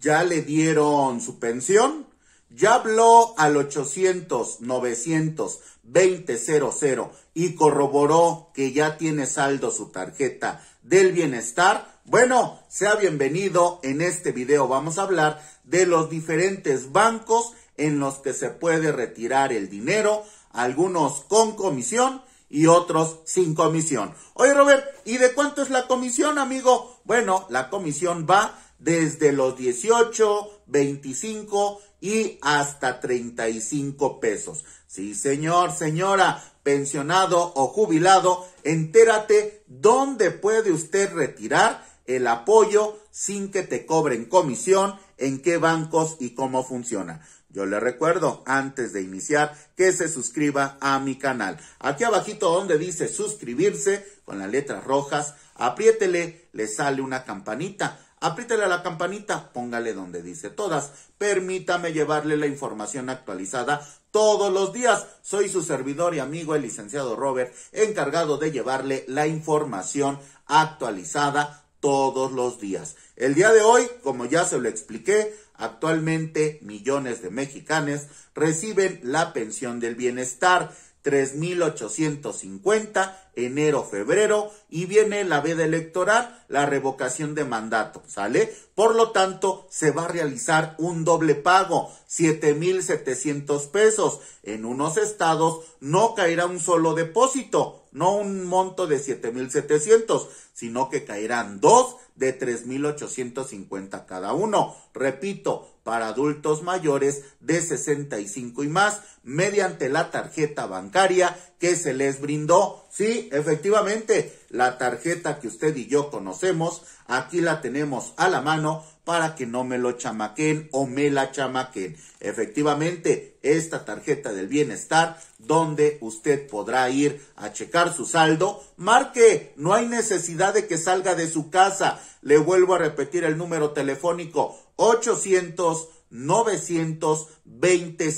ya le dieron su pensión, ya habló al 800 900 2000 y corroboró que ya tiene saldo su tarjeta del bienestar. Bueno, sea bienvenido en este video. Vamos a hablar de los diferentes bancos en los que se puede retirar el dinero, algunos con comisión y otros sin comisión. Oye, Robert, ¿y de cuánto es la comisión, amigo? Bueno, la comisión va desde los 18, 25 y hasta 35 pesos. Sí, señor, señora, pensionado o jubilado, entérate dónde puede usted retirar el apoyo sin que te cobren comisión, en qué bancos y cómo funciona. Yo le recuerdo antes de iniciar que se suscriba a mi canal. Aquí abajito donde dice suscribirse con las letras rojas, apriétele, le sale una campanita Aprítele a la campanita, póngale donde dice todas. Permítame llevarle la información actualizada todos los días. Soy su servidor y amigo, el licenciado Robert, encargado de llevarle la información actualizada todos los días. El día de hoy, como ya se lo expliqué, actualmente millones de mexicanos reciben la pensión del bienestar, 3.850 enero, febrero y viene la veda electoral, la revocación de mandato, ¿sale? Por lo tanto, se va a realizar un doble pago, 7,700 pesos. En unos estados no caerá un solo depósito, no un monto de 7,700, sino que caerán dos de 3,850 cada uno. Repito, para adultos mayores de 65 y más mediante la tarjeta bancaria que se les brindó Sí, efectivamente, la tarjeta que usted y yo conocemos, aquí la tenemos a la mano para que no me lo chamaquen o me la chamaquen. Efectivamente, esta tarjeta del bienestar, donde usted podrá ir a checar su saldo, marque, no hay necesidad de que salga de su casa. Le vuelvo a repetir el número telefónico 800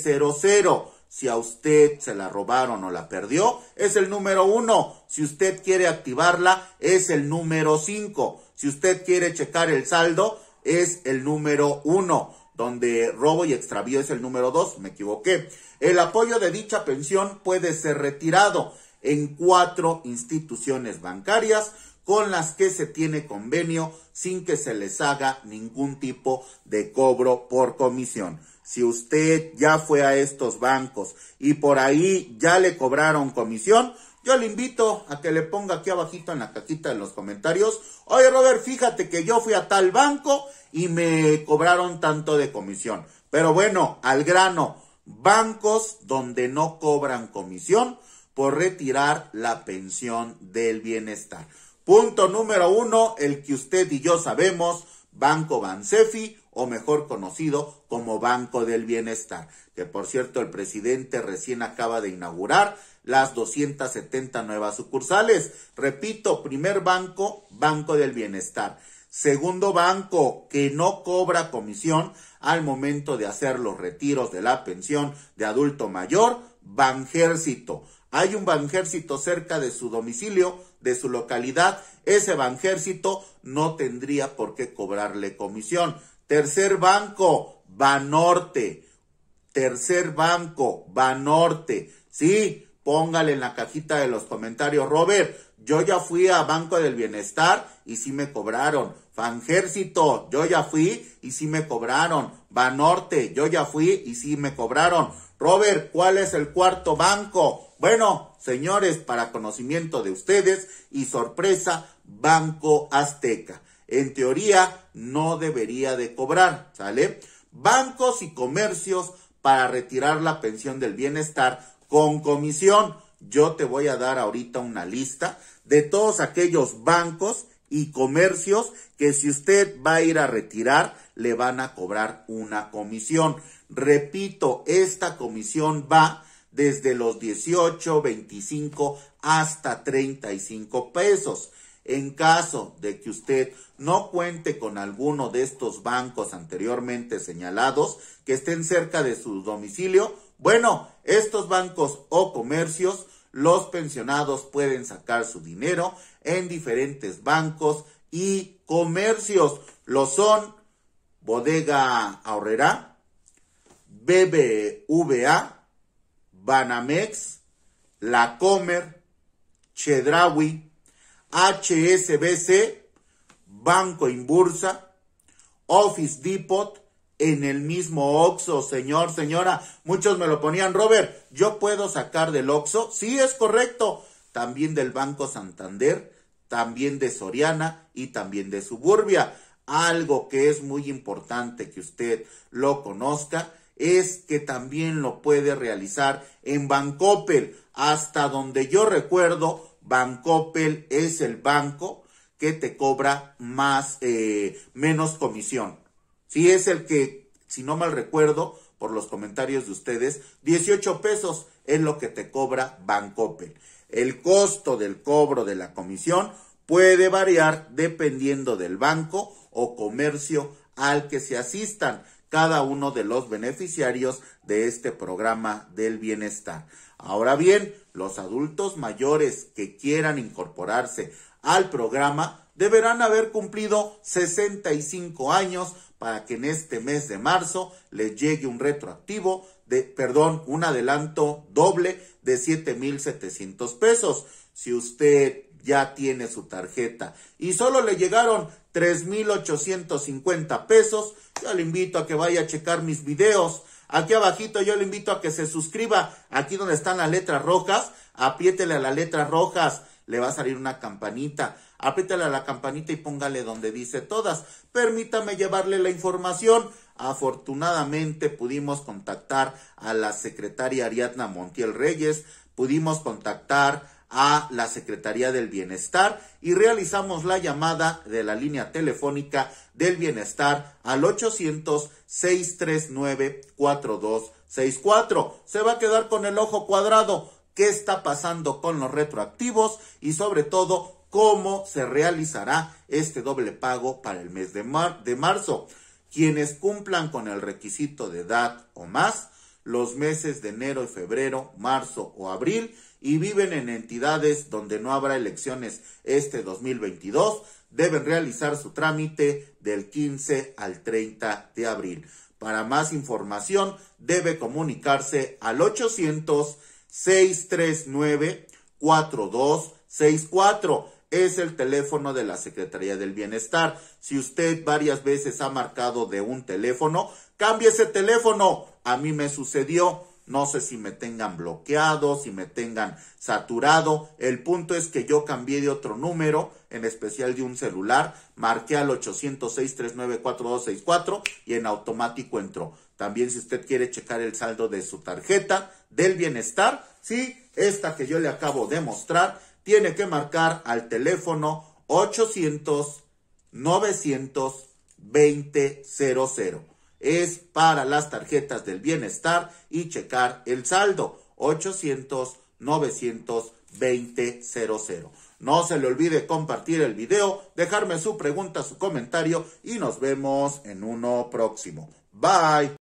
cero cero si a usted se la robaron o la perdió, es el número uno. Si usted quiere activarla, es el número cinco. Si usted quiere checar el saldo, es el número uno. Donde robo y extravío es el número dos, me equivoqué. El apoyo de dicha pensión puede ser retirado en cuatro instituciones bancarias con las que se tiene convenio sin que se les haga ningún tipo de cobro por comisión. Si usted ya fue a estos bancos y por ahí ya le cobraron comisión, yo le invito a que le ponga aquí abajito en la cajita de los comentarios. Oye, Robert, fíjate que yo fui a tal banco y me cobraron tanto de comisión. Pero bueno, al grano, bancos donde no cobran comisión por retirar la pensión del bienestar. Punto número uno, el que usted y yo sabemos Banco Bansefi o mejor conocido como Banco del Bienestar, que por cierto el presidente recién acaba de inaugurar las 270 nuevas sucursales. Repito, primer banco, Banco del Bienestar. Segundo banco que no cobra comisión al momento de hacer los retiros de la pensión de adulto mayor, Banjército. Hay un Banjército cerca de su domicilio de su localidad, ese Banjército no tendría por qué cobrarle comisión. Tercer banco, Banorte. Tercer banco, Banorte. Sí, póngale en la cajita de los comentarios, Robert. Yo ya fui a Banco del Bienestar y sí me cobraron. Fanjército, yo ya fui y sí me cobraron. Banorte, yo ya fui y sí me cobraron. Robert, ¿cuál es el cuarto banco? Bueno, señores, para conocimiento de ustedes y sorpresa, Banco Azteca. En teoría, no debería de cobrar, ¿sale? Bancos y comercios para retirar la pensión del bienestar con comisión. Yo te voy a dar ahorita una lista de todos aquellos bancos y comercios que si usted va a ir a retirar, le van a cobrar una comisión. Repito, esta comisión va desde los 18, 25 hasta 35 pesos. En caso de que usted no cuente con alguno de estos bancos anteriormente señalados que estén cerca de su domicilio, bueno, estos bancos o comercios, los pensionados pueden sacar su dinero en diferentes bancos y comercios. Lo son Bodega Ahorrera, BBVA, Banamex, La Comer, Chedrawi, HSBC, Banco Inbursa, Office Depot, en el mismo OXO, señor, señora. Muchos me lo ponían, Robert, ¿yo puedo sacar del OXO, Sí, es correcto. También del Banco Santander, también de Soriana y también de Suburbia. Algo que es muy importante que usted lo conozca es que también lo puede realizar en Bancoppel. Hasta donde yo recuerdo, Bancoppel es el banco que te cobra más, eh, menos comisión. Si es el que, si no mal recuerdo, por los comentarios de ustedes, 18 pesos es lo que te cobra Bancoppel. El costo del cobro de la comisión puede variar dependiendo del banco o comercio al que se asistan cada uno de los beneficiarios de este programa del bienestar. Ahora bien, los adultos mayores que quieran incorporarse al programa deberán haber cumplido 65 años para que en este mes de marzo les llegue un retroactivo de, perdón, un adelanto doble de 7,700 pesos. Si usted ya tiene su tarjeta y solo le llegaron 3.850 pesos. Yo le invito a que vaya a checar mis videos. Aquí abajito yo le invito a que se suscriba. Aquí donde están las letras rojas, apriétele a las letras rojas. Le va a salir una campanita. Apriétele a la campanita y póngale donde dice todas. Permítame llevarle la información. Afortunadamente pudimos contactar a la secretaria Ariadna Montiel Reyes. Pudimos contactar a la Secretaría del Bienestar y realizamos la llamada de la línea telefónica del Bienestar al 800-639-4264. Se va a quedar con el ojo cuadrado qué está pasando con los retroactivos y sobre todo cómo se realizará este doble pago para el mes de, de marzo. Quienes cumplan con el requisito de edad o más los meses de enero y febrero, marzo o abril y viven en entidades donde no habrá elecciones este 2022, deben realizar su trámite del 15 al 30 de abril. Para más información, debe comunicarse al 800 639 4264 es el teléfono de la Secretaría del Bienestar. Si usted varias veces ha marcado de un teléfono, cambie ese teléfono a mí me sucedió. No sé si me tengan bloqueado, si me tengan saturado. El punto es que yo cambié de otro número, en especial de un celular. Marqué al 806-394-264 y en automático entró. También si usted quiere checar el saldo de su tarjeta del bienestar, sí, esta que yo le acabo de mostrar, tiene que marcar al teléfono 800 920 00 es para las tarjetas del bienestar y checar el saldo 800 920 No se le olvide compartir el video, dejarme su pregunta, su comentario y nos vemos en uno próximo. Bye.